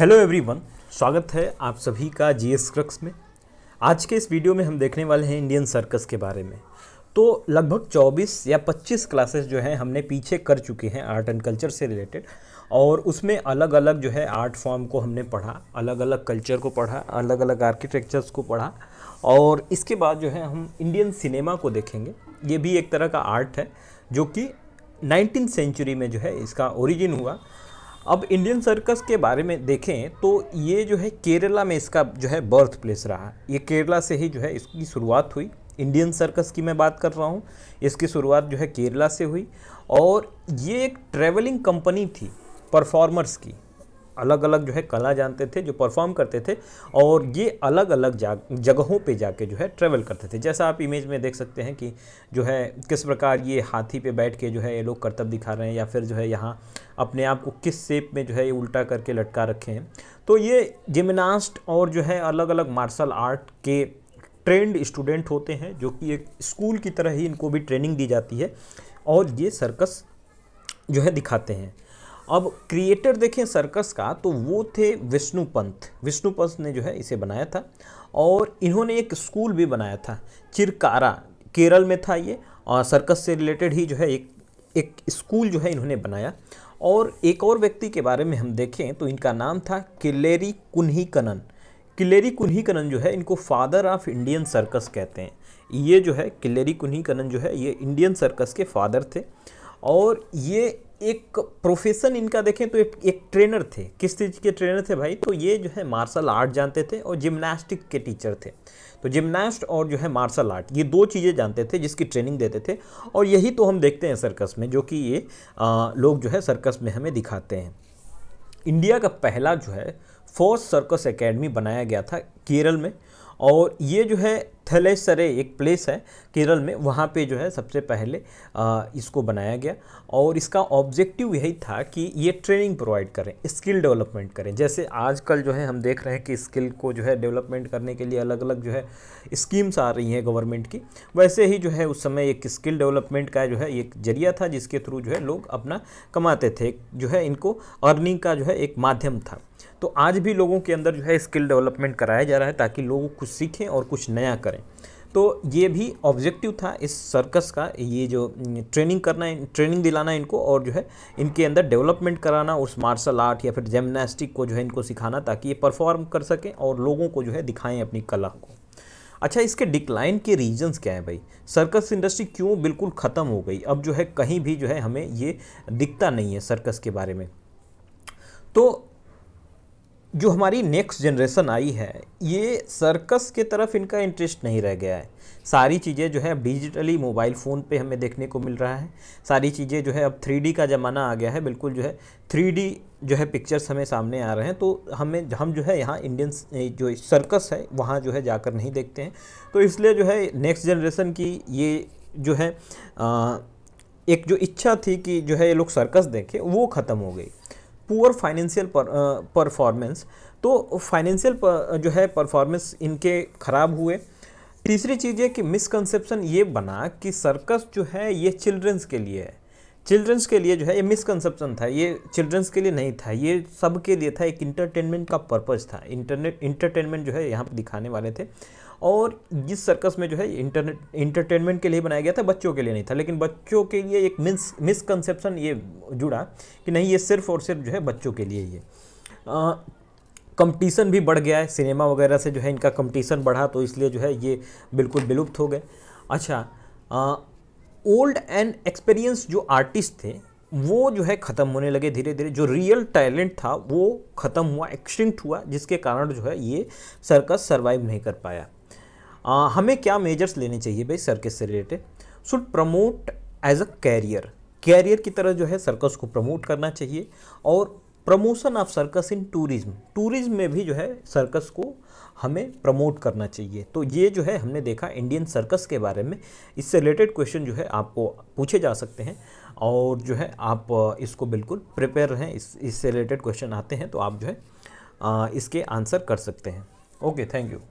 hello everyone स्वागत है आप सभी का जी एस क्रक्स में आज के इस वीडियो में हम देखने वाले हैं इंडियन सर्कस के बारे में तो लगभग 24 या 25 क्लासेस जो हैं हमने पीछे कर चुके हैं आर्ट एंड कल्चर से रिलेटेड और उसमें अलग अलग जो है आर्ट फॉर्म को हमने पढ़ा अलग अलग कल्चर को पढ़ा अलग अलग आर्किटेक्चर्स को पढ़ा और इसके बाद जो है हम इंडियन सिनेमा को देखेंगे ये भी एक तरह का आर्ट है जो कि नाइनटीन सेंचुरी में जो है इसका ओरिजिन हुआ अब इंडियन सर्कस के बारे में देखें तो ये जो है केरला में इसका जो है बर्थ प्लेस रहा ये केरला से ही जो है इसकी शुरुआत हुई इंडियन सर्कस की मैं बात कर रहा हूँ इसकी शुरुआत जो है केरला से हुई और ये एक ट्रेवलिंग कंपनी थी परफॉर्मर्स की अलग अलग जो है कला जानते थे जो परफॉर्म करते थे और ये अलग अलग जगहों पे जाके जो है ट्रैवल करते थे जैसा आप इमेज में देख सकते हैं कि जो है किस प्रकार ये हाथी पे बैठ के जो है ये लोग करतब दिखा रहे हैं या फिर जो है यहाँ अपने आप को किस सेप में जो है ये उल्टा करके लटका रखे हैं तो ये जिमनास्ट और जो है अलग अलग मार्शल आर्ट के ट्रेंड स्टूडेंट होते हैं जो कि एक स्कूल की तरह ही इनको भी ट्रेनिंग दी जाती है और ये सर्कस जो है दिखाते हैं अब क्रिएटर देखें सर्कस का तो वो थे विष्णु विष्णुपंत विष्णु ने जो है इसे बनाया था और इन्होंने एक स्कूल भी बनाया था चिरकारा केरल में था ये और सर्कस से रिलेटेड ही जो है एक एक स्कूल जो है इन्होंने बनाया और एक और व्यक्ति के बारे में हम देखें तो इनका नाम था किलेरी कुन्ही कनन किलेरी कुन्ही कनन जो है इनको फादर ऑफ इंडियन सर्कस कहते हैं ये जो है किलेरी कुन्ही कनन जो है ये इंडियन सर्कस के फादर थे और ये एक प्रोफेशन इनका देखें तो एक, एक ट्रेनर थे किस चीज़ के ट्रेनर थे भाई तो ये जो है मार्शल आर्ट जानते थे और जिमनास्टिक के टीचर थे तो जिमनास्ट और जो है मार्शल आर्ट ये दो चीज़ें जानते थे जिसकी ट्रेनिंग देते थे और यही तो हम देखते हैं सर्कस में जो कि ये आ, लोग जो है सर्कस में हमें दिखाते हैं इंडिया का पहला जो है फोर्स सर्कस एकेडमी बनाया गया था केरल में और ये जो है थलेसरे एक प्लेस है केरल में वहाँ पे जो है सबसे पहले आ, इसको बनाया गया और इसका ऑब्जेक्टिव यही था कि ये ट्रेनिंग प्रोवाइड करें स्किल डेवलपमेंट करें जैसे आजकल जो है हम देख रहे हैं कि स्किल को जो है डेवलपमेंट करने के लिए अलग अलग जो है स्कीम्स आ रही हैं गवर्नमेंट की वैसे ही जो है उस समय एक स्किल डेवलपमेंट का जो है एक जरिया था जिसके थ्रू जो है लोग अपना कमाते थे जो है इनको अर्निंग का जो है एक माध्यम था तो आज भी लोगों के अंदर जो है स्किल डेवलपमेंट कराया जा रहा है ताकि लोग कुछ सीखें और कुछ नया करें करें तो ये भी ऑब्जेक्टिव था इस सर्कस का ये जो ट्रेनिंग करना ट्रेनिंग दिलाना इनको और जो है इनके अंदर डेवलपमेंट कराना उस मार्शल आर्ट या फिर जिमनास्टिक को जो है इनको सिखाना ताकि ये परफॉर्म कर सकें और लोगों को जो है दिखाएं अपनी कला को अच्छा इसके डिक्लाइन के रीजंस क्या है भाई सर्कस इंडस्ट्री क्यों बिल्कुल ख़त्म हो गई अब जो है कहीं भी जो है हमें ये दिखता नहीं है सर्कस के बारे में तो जो हमारी नेक्स्ट जनरेशन आई है ये सर्कस के तरफ इनका इंटरेस्ट नहीं रह गया है सारी चीज़ें जो है अब डिजिटली मोबाइल फ़ोन पे हमें देखने को मिल रहा है सारी चीज़ें जो है अब थ्री का ज़माना आ गया है बिल्कुल जो है थ्री जो है पिक्चर्स हमें सामने आ रहे हैं तो हमें हम जो है यहाँ इंडियन जो सर्कस है वहाँ जो है जाकर नहीं देखते हैं तो इसलिए जो है नेक्स्ट जनरेशन की ये जो है आ, एक जो इच्छा थी कि जो है ये लोग सर्कस देखें वो ख़त्म हो गई पुअर फाइनेंशियल परफॉर्मेंस तो फाइनेंशियल uh, जो है परफॉर्मेंस इनके ख़राब हुए तीसरी चीज़ है कि मिसकंसेप्शन ये बना कि सर्कस जो है ये चिल्ड्रंस के लिए है चिल्ड्रंस के लिए जो है ये मिसकंसेप्शन था ये चिल्ड्रंस के लिए नहीं था ये सब के लिए था एक इंटरटेनमेंट का पर्पज़ था इंटरनेट इंटरटेनमेंट जो है यहाँ पर दिखाने वाले थे और जिस सर्कस में जो है इंटरनेट इंटरटेनमेंट के लिए बनाया गया था बच्चों के लिए नहीं था लेकिन बच्चों के लिए एक मिस मिसकंसेप्शन ये जुड़ा कि नहीं ये सिर्फ और सिर्फ जो है बच्चों के लिए ये कंपटीशन भी बढ़ गया है सिनेमा वगैरह से जो है इनका कंपटीशन बढ़ा तो इसलिए जो है ये बिल्कुल विलुप्त हो गए अच्छा ओल्ड एंड एक्सपीरियंस जो आर्टिस्ट थे वो जो है ख़त्म होने लगे धीरे धीरे जो रियल टैलेंट था वो ख़त्म हुआ एक्सटिंक्ट हुआ जिसके कारण जो है ये सर्कस सर्वाइव नहीं कर पाया आ, हमें क्या मेजर्स लेने चाहिए भाई सर्कस से related should promote as a career career की तरह जो है सर्कस को प्रमोट करना चाहिए और promotion of circus in tourism tourism में भी जो है सर्कस को हमें प्रमोट करना चाहिए तो ये जो है हमने देखा इंडियन सर्कस के बारे में इससे रिलेटेड क्वेश्चन जो है आपको पूछे जा सकते हैं और जो है आप इसको बिल्कुल प्रिपेयर रहें इस इससे रिलेटेड क्वेश्चन आते हैं तो आप जो है इसके आंसर कर सकते हैं ओके थैंक यू